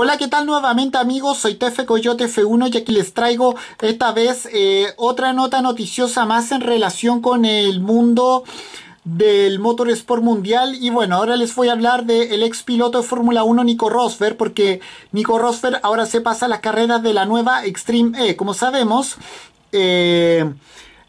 Hola, ¿qué tal nuevamente amigos? Soy Tefe Coyote F1 y aquí les traigo esta vez eh, otra nota noticiosa más en relación con el mundo del Motorsport Mundial y bueno, ahora les voy a hablar del ex piloto de Fórmula 1 Nico Rosberg porque Nico Rosberg ahora se pasa a las carreras de la nueva Extreme E. Como sabemos, eh,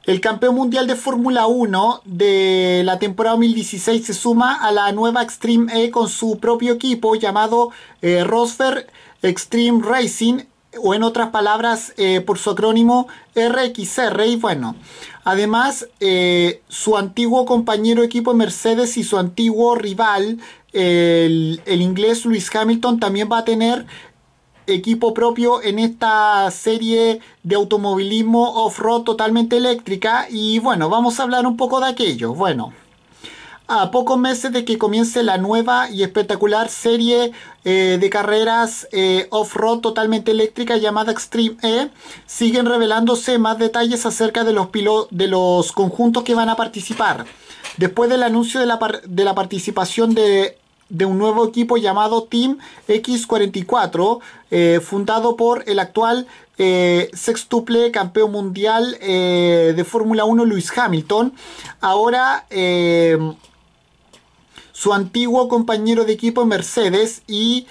el campeón mundial de Fórmula 1 de la temporada 2016 se suma a la nueva Extreme E con su propio equipo llamado eh, Rosfer Extreme Racing o en otras palabras eh, por su acrónimo RXR y bueno además eh, su antiguo compañero equipo Mercedes y su antiguo rival el, el, inglés Lewis Hamilton también va a tener equipo propio en esta serie de automovilismo off-road totalmente eléctrica y bueno, vamos a hablar un poco de aquello. Bueno, a pocos meses de que comience la nueva y espectacular serie eh, de carreras eh, off-road totalmente eléctrica llamada Extreme E, siguen revelándose más detalles acerca de los, de los conjuntos que van a participar. Después del anuncio de la, de la participación de de un nuevo equipo llamado Team X44, eh, fundado por el actual eh, sextuple campeón mundial eh, de Fórmula 1 Lewis Hamilton. Ahora su antiguo compañero de equipo Mercedes y,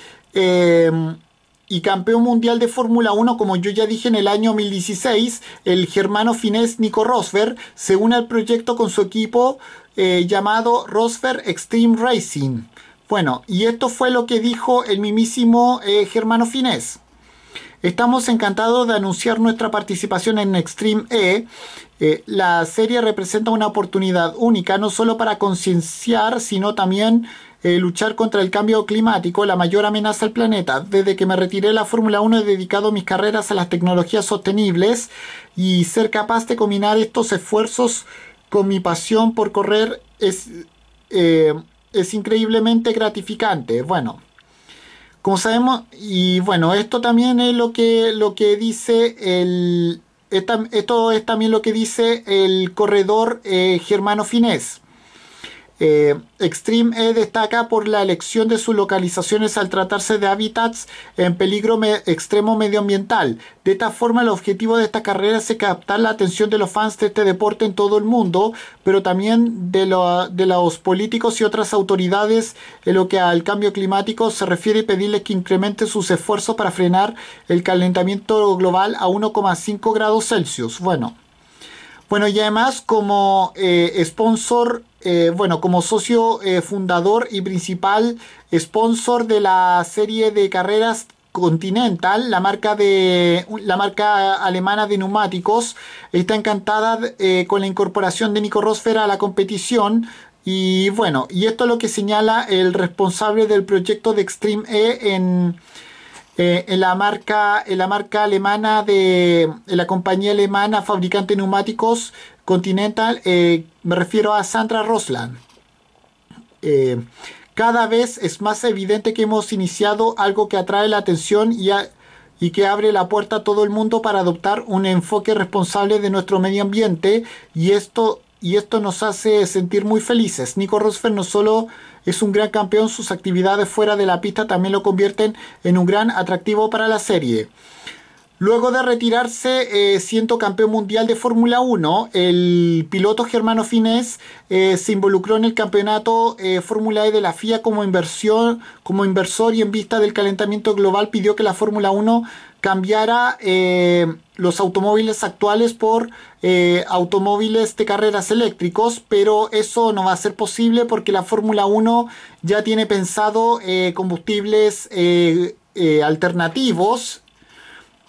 y campeón mundial de Fórmula 1, como yo ya dije en el año 2016, el germano finés Nico Rosberg se une al proyecto con su equipo llamado Rosberg Extreme Racing. Bueno, y esto fue lo que dijo el mismísimo eh, Germano Finés. Estamos encantados de anunciar nuestra participación en Extreme E. Eh, la serie representa una oportunidad única, no solo para concienciar, sino también eh, luchar contra el cambio climático, la mayor amenaza al planeta. Desde que me retiré de la Fórmula 1 he dedicado mis carreras a las tecnologías sostenibles y ser capaz de combinar estos esfuerzos con mi pasión por correr es es increíblemente gratificante. Bueno, como sabemos, y bueno, esto también es lo que, lo que dice el... esto es también lo que dice el corredor eh, Germano Finés. Eh, Extreme E destaca por la elección de sus localizaciones al tratarse de hábitats en peligro extremo medioambiental. De esta forma, el objetivo de esta carrera es captar la atención de los fans de este deporte en todo el mundo, pero también de, de los políticos y otras autoridades en lo que al cambio climático se refiere y pedirles que incrementen sus esfuerzos para frenar el calentamiento global a 1,5 grados Celsius. Bueno. Bueno, y además como eh, sponsor, eh, bueno, como socio eh, fundador y principal sponsor de la serie de carreras Continental, la marca de la marca alemana de neumáticos, está encantada con la incorporación de Nico Rosfer a la competición. Y bueno, y esto es lo que señala el responsable del proyecto de Extreme E en eh, en, la marca, en la marca alemana de en la compañía alemana fabricante neumáticos Continental, eh, me refiero a Sandra Rosland. Eh, cada vez es más evidente que hemos iniciado algo que atrae la atención y, que abre la puerta a todo el mundo para adoptar un enfoque responsable de nuestro medio ambiente y esto, y esto nos hace sentir muy felices. Nico Rosfer no solo es un gran campeón, sus actividades fuera de la pista también lo convierten en un gran atractivo para la serie. Luego de retirarse eh, siendo campeón mundial de Fórmula 1, el piloto Germano Finés eh, se involucró en el campeonato eh, Fórmula E de la FIA como, inversión, como inversor y en vista del calentamiento global pidió que la Fórmula 1 cambiara eh, los automóviles actuales por eh, automóviles de carreras eléctricos, pero eso no va a ser posible porque la Fórmula 1 ya tiene pensado eh, combustibles alternativos.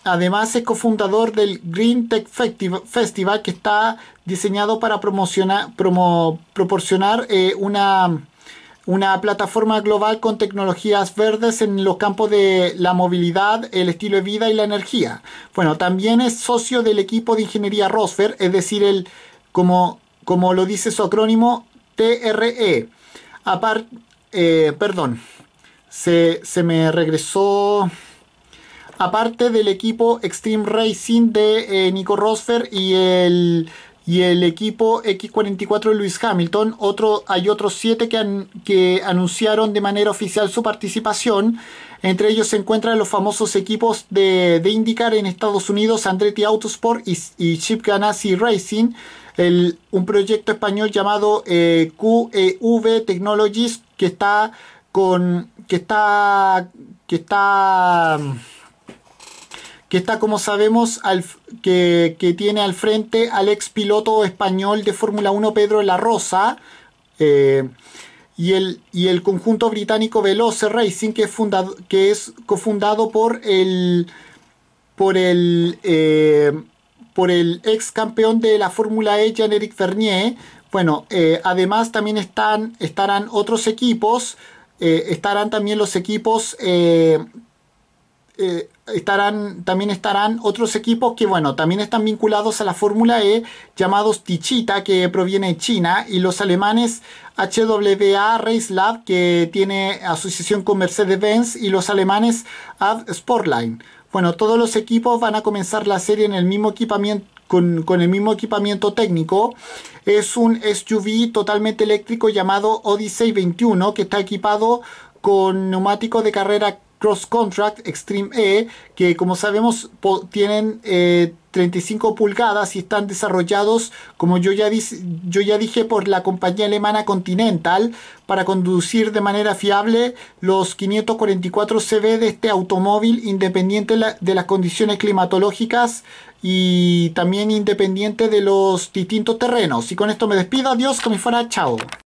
Además es cofundador del Green Tech Festival que está diseñado para promocionar, proporcionar una una plataforma global con tecnologías verdes en los campos de la movilidad, el estilo de vida y la energía. Bueno, también es socio del equipo de ingeniería Rosfer, es decir, el, como, como lo dice su acrónimo, TRE. Eh, perdón, se, me regresó aparte del equipo Extreme Racing de eh, Nico Rosfer y el y el equipo X44 de Luis Hamilton. Otro, hay otros siete que, que anunciaron de manera oficial su participación. Entre ellos se encuentran los famosos equipos de, de IndyCar en Estados Unidos, Andretti Autosport y, y Chip Ganassi Racing. El, un proyecto español llamado eh, QEV Technologies que está con que está que está que está, como sabemos, al, que, tiene al frente al ex piloto español de Fórmula 1 Pedro La Rosa eh, y, el, y, el, conjunto británico Veloce Racing, que es, cofundado por el, por el, eh, por el ex campeón de la Fórmula E, Jean-Éric Vernier. Bueno, eh, además también están, estarán otros equipos, estarán también los equipos eh, estarán, también estarán otros equipos que, bueno, también están vinculados a la Fórmula E, llamados Tichita, que proviene de China, y los alemanes HWA Race Lab, que tiene asociación con Mercedes-Benz, y los alemanes Ad Sportline. Bueno, todos los equipos van a comenzar la serie en el mismo con, con, el mismo equipamiento técnico. Es un SUV totalmente eléctrico llamado Odyssey 21 que está equipado con neumáticos de carrera Cross Contract Extreme E, que como sabemos tienen 35 eh, pulgadas y están desarrollados, como yo ya, yo ya dije, por la compañía alemana Continental para conducir de manera fiable los 544 CB de este automóvil independiente de las condiciones climatológicas y también independiente de los distintos terrenos. Y con esto me despido, adiós, como fuera, chao.